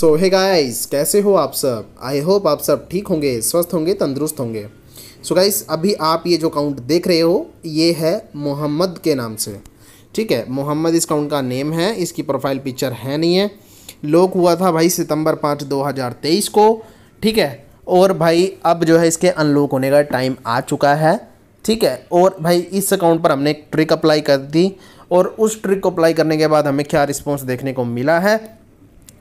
सो hey guys कैसे हो आप सब आई होप आप सब ठीक होंगे स्वस्थ होंगे तंदुरुस्त होंगे सो so गाइस अभी आप ये जो काउंट देख रहे हो ये है मोहम्मद के नाम से ठीक है मोहम्मद इस काउंट का नेम है इसकी प्रोफाइल पिक्चर है नहीं है लॉक हुआ था भाई सितंबर पाँच दो हज़ार तेईस को ठीक है और भाई अब जो है इसके अनलॉक होने का टाइम आ चुका है ठीक है और भाई इस अकाउंट पर हमने एक ट्रिक अप्लाई कर दी और उस ट्रिक को अप्लाई करने के बाद हमें क्या रिस्पॉन्स देखने को मिला है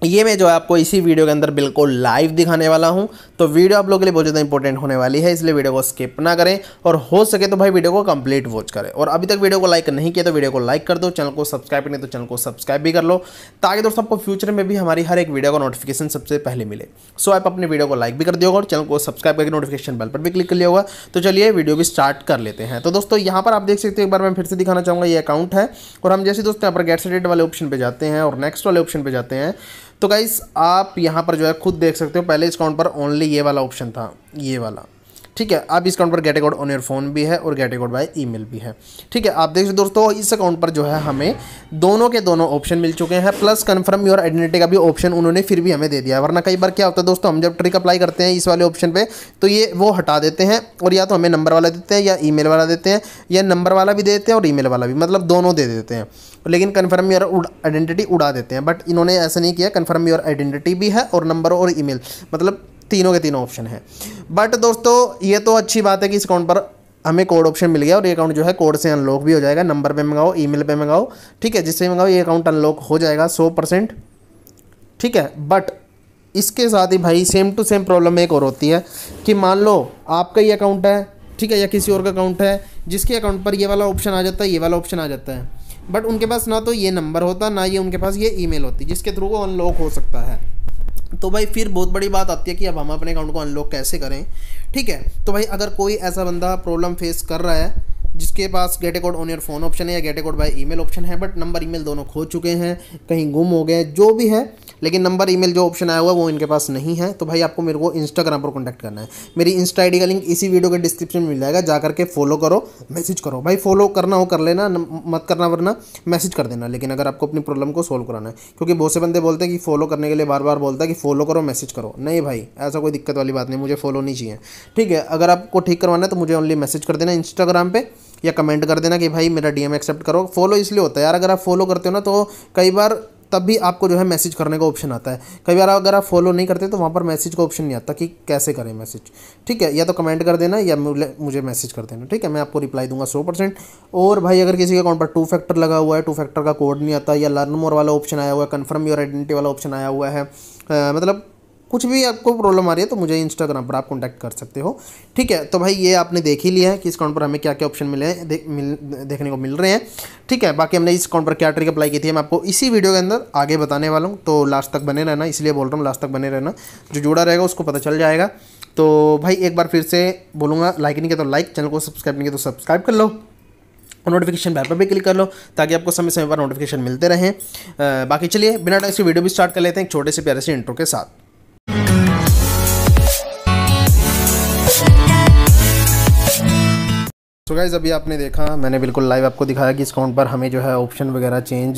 ये मैं जो है आपको इसी वीडियो के अंदर बिल्कुल लाइव दिखाने वाला हूँ तो वीडियो आप लोगों के लिए बहुत ज़्यादा इंपॉर्टेंट होने वाली है इसलिए वीडियो को स्किप ना करें और हो सके तो भाई वीडियो को कंप्लीट वॉच करें और अभी तक वीडियो को लाइक नहीं किया तो वीडियो को लाइक कर दो चैनल को सब्सक्राइब नहीं तो चैनल को सब्सक्राइब भी कर लो ताकि दोस्तों आपको फ्यूचर में भी हमारी हर एक वीडियो का नोटिफिकेशन सबसे पहले मिले सो आप अपने वीडियो को लाइक भी कर दियोगा और चैनल को सब्सक्राइब करके नोटिफिकेशन बेल पर भी क्लिक कर लिया होगा तो चलिए वीडियो भी स्टार्ट कर लेते हैं तो दोस्तों यहाँ पर आप देख सकते हो एक बार मैं फिर से दिखाना चाहूँगा ये अकाउंट है और हम जैसे दोस्तों यहाँ पर गेट सेटेड वाले ऑप्शन पर जाते हैं और नेक्स्ट वाले ऑप्शन पर जाते हैं तो गाइस आप यहाँ पर जो है खुद देख सकते हो पहले इस काउंट पर ओनली ये वाला ऑप्शन था ये वाला ठीक है अब इस अकाउंट पर गेट ऑन योर फोन भी है और गेट ए ई बाय ईमेल भी है ठीक है आप देख सकते दोस्तों इस अकाउंट पर जो है हमें दोनों के दोनों ऑप्शन मिल चुके हैं प्लस कन्फर्म योर आइडेंटिटी का भी ऑप्शन उन्होंने फिर भी हमें दे दिया वरना कई बार क्या होता है दोस्तों हम जब ट्रिक अप्लाई करते हैं इस वाले ऑप्शन पर तो ये वो हटा देते हैं और या तो हमें नंबर वाला देते हैं या मेल वाला देते हैं या नंबर वाला भी देते हैं और मेल वाला भी मतलब दोनों दे देते हैं लेकिन कन्फर्म योर आइडेंटिटी उड़ा देते हैं बट इन्होंने ऐसा नहीं किया कन्फर्म योर आइडेंटिटी भी है और नंबर और मेल मतलब तीनों के तीनों ऑप्शन हैं बट दोस्तों ये तो अच्छी बात है कि इस अकाउंट पर हमें कोड ऑप्शन मिल गया और ये अकाउंट जो है कोड से अनलॉक भी हो जाएगा नंबर पे मंगाओ ईमेल पे मंगाओ ठीक है जिससे मंगाओ ये अकाउंट अनलॉक हो जाएगा सौ परसेंट ठीक है बट इसके साथ ही भाई सेम टू सेम प्रॉब्लम एक और होती है कि मान लो आपका ये अकाउंट है ठीक है या किसी और का अकाउंट है जिसके अकाउंट पर ये वाला ऑप्शन आ जाता है ये वाला ऑप्शन आ जाता है बट उनके पास ना तो ये नंबर होता ना ये उनके पास ये ई होती जिसके थ्रू वो अनलॉक हो सकता है तो भाई फिर बहुत बड़ी बात आती है कि अब हम अपने अकाउंट को अनलॉक कैसे करें ठीक है तो भाई अगर कोई ऐसा बंदा प्रॉब्लम फेस कर रहा है जिसके पास get a code on your phone option है या get a by email option है बट नंबर ईमेल दोनों खो चुके हैं कहीं गुम हो गए जो भी है लेकिन नंबर ईमेल जो ऑप्शन आया हुआ है वो इनके पास नहीं है तो भाई आपको मेरे को इंस्टाग्राम पर कॉन्टैक्ट करना है मेरी इंस्टा आई का लिंक इसी वीडियो के डिस्क्रिप्शन में मिल जाएगा जा करके फॉलो करो मैसेज करो भाई फॉलो करना हो कर लेना मत करना वरना मैसेज कर देना लेकिन अगर आपको अपनी प्रॉब्लम को सोल्व कराना है क्योंकि बहुत से बंदे बोलते हैं कि फॉलो करने के लिए बार बार बोलता है कि फॉलो करो मैसेज करो नहीं भाई ऐसा कोई दिक्कत वाली बात नहीं मुझे फॉलो नहीं चाहिए ठीक है अगर आपको ठीक करवाना है तो मुझे ओनली मैसेज कर देना इंस्टाग्राम पर या कमेंट कर देना कि भाई मेरा डीएम एक्सेप्ट करो फॉलो इसलिए होता है यार अगर आप फॉलो करते हो ना तो कई बार तब भी आपको जो है मैसेज करने का ऑप्शन आता है कई बार अगर आप फॉलो नहीं करते तो वहाँ पर मैसेज का ऑप्शन नहीं आता कि कैसे करें मैसेज ठीक है या तो कमेंट कर देना या मुझे मैसेज कर देना ठीक है मैं आपको रिप्लाई दूंगा सौ परसेंट और भाई अगर किसी के अकाउंट पर टू फैक्टर लगा हुआ है टू फैक्टर का कोड नहीं आता या लर्न मोर वाला ऑप्शन आया हुआ है कन्फर्म योर आइडेंटिटी वाला ऑप्शन आया हुआ है आ, मतलब कुछ भी आपको प्रॉब्लम आ रही है तो मुझे इंस्टाग्राम पर आप कॉन्टैक्ट कर सकते हो ठीक है तो भाई ये आपने देख ही लिया है कि इस अकाउंट पर हमें क्या क्या ऑप्शन मिले हैं दे, मिल देखने को मिल रहे हैं ठीक है बाकी हमने इस अकाउंट पर क्या ट्रिक अप्लाई की थी मैं आपको इसी वीडियो के अंदर आगे बताने वाला हूँ तो लास्ट तक बने रहना इसलिए बोल रहा हूँ लास्ट तक बने रहना जो जुड़ा रहेगा उसको पता चल जाएगा तो भाई एक बार फिर से बोलूँगा लाइक नहीं किया तो लाइक चैनल को सब्सक्राइब नहीं किया तो सब्सक्राइब कर लो और नोटिफिकेशन बैल पर भी क्लिक कर लो ताकि आपको समय समय पर नोटिफिकेशन मिलते रहें बाकी चलिए बिना टाइम से वीडियो भी स्टार्ट कर लेते हैं एक छोटे से प्यारे से इंट्रो के साथ सो तो गाइज़ अभी आपने देखा मैंने बिल्कुल लाइव आपको दिखाया कि इस काउंट पर हमें जो है ऑप्शन वगैरह चेंज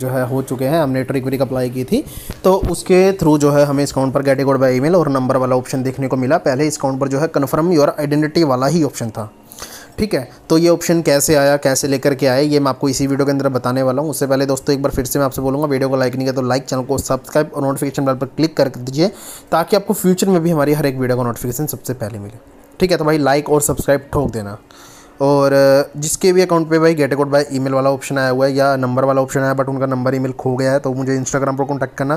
जो है हो चुके हैं हमने ट्रिक व्रिक अप्लाई की थी तो उसके थ्रू जो है हमें इस काउंट पर कैटेगोड बाई ईमेल और नंबर वाला ऑप्शन देखने को मिला पहले इस काउंट पर जो है कन्फर्म योर आइडेंटिटी वाला ही ऑप्शन था ठीक है तो ये ऑप्शन कैसे आया कैसे लेकर के आए ये मैं आपको इसी वीडियो के अंदर बताने वाला हूँ उससे पहले दोस्तों एक बार फिर से मैं आपसे बोलूँगा वीडियो को लाइक नहीं किया तो लाइक चैनल को सब्सक्राइब और नोटिफिकेशन बेल पर क्लिक कर दीजिए ताकि आपको फ्यूचर में भी हमारी हर एक वीडियो का नोटिफिकेशन सबसे पहले मिले ठीक है तो भाई लाइक और सब्सक्राइब ठोक देना और जिसके भी अकाउंट पे भाई गेट अकाउट बाय ईमेल वाला ऑप्शन आया हुआ है या नंबर वाला ऑप्शन आया बट उनका नंबर ईमेल खो गया है तो मुझे इंस्टाग्राम पर कॉन्टैक्ट करना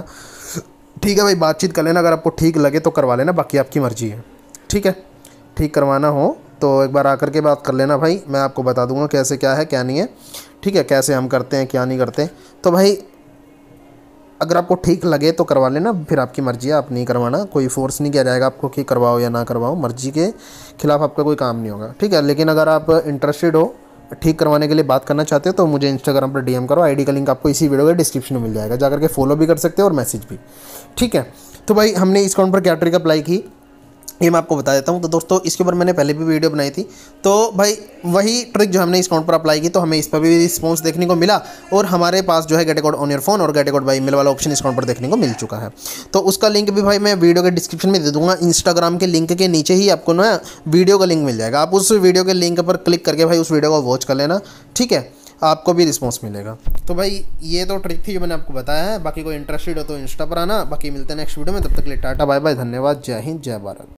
ठीक है भाई बातचीत कर लेना अगर आपको ठीक लगे तो करवा लेना बाकी आपकी मर्ज़ी है ठीक है ठीक करवाना हो तो एक बार आकर के बात कर लेना भाई मैं आपको बता दूंगा कैसे क्या है क्या नहीं है ठीक है कैसे हम करते हैं क्या नहीं करते तो भाई अगर आपको ठीक लगे तो करवा लेना फिर आपकी मर्ज़ी है आप नहीं करवाना कोई फोर्स नहीं किया जाएगा आपको कि करवाओ या ना करवाओ मर्ज़ी के ख़िलाफ़ आपका कोई काम नहीं होगा ठीक है लेकिन अगर आप इंटरेस्टेड हो ठीक करवाने के लिए बात करना चाहते हो तो मुझे इंस्टाग्राम पर डीएम करो आईडी का लिंक आपको इसी वीडियो के डिस्क्रिप्शन में मिल जाएगा जा करके फॉलो भी कर सकते हो और मैसेज भी ठीक है तो भाई हमने इस अकाउंट पर क्या अप्लाई की ये मैं आपको बता देता हूँ तो दोस्तों इसके ऊपर मैंने पहले भी वीडियो बनाई थी तो भाई वही ट्रिक जो हमने इस काउंट पर अप्लाई की तो हमें इस पर भी रिस्पॉन्स देखने को मिला और हमारे पास जो है get code on your phone और गेट कोड बाई मेल वाला ऑप्शन इस काउंट पर देखने को मिल चुका है तो उसका लिंक भी भाई मैं वीडियो के डिस्क्रिप्शन में दे दूँगा इंस्टाग्राम के लिंक के नीचे ही आपको ना वीडियो का लिंक मिल जाएगा आप उस वीडियो के लिंक पर क्लिक करके भाई उस वीडियो को वॉच कर लेना ठीक है आपको भी रिस्पॉन्स मिलेगा तो भाई ये तो ट्रिक थी जो मैंने आपको बताया है बाकी कोई इंटरेस्टेड हो तो इंस्टा पर आना बाकी मिलते हैं नेक्स्ट वीडियो में तब तक के लिए टाटा बाय बाय धन्यवाद जय हिंद जय भारत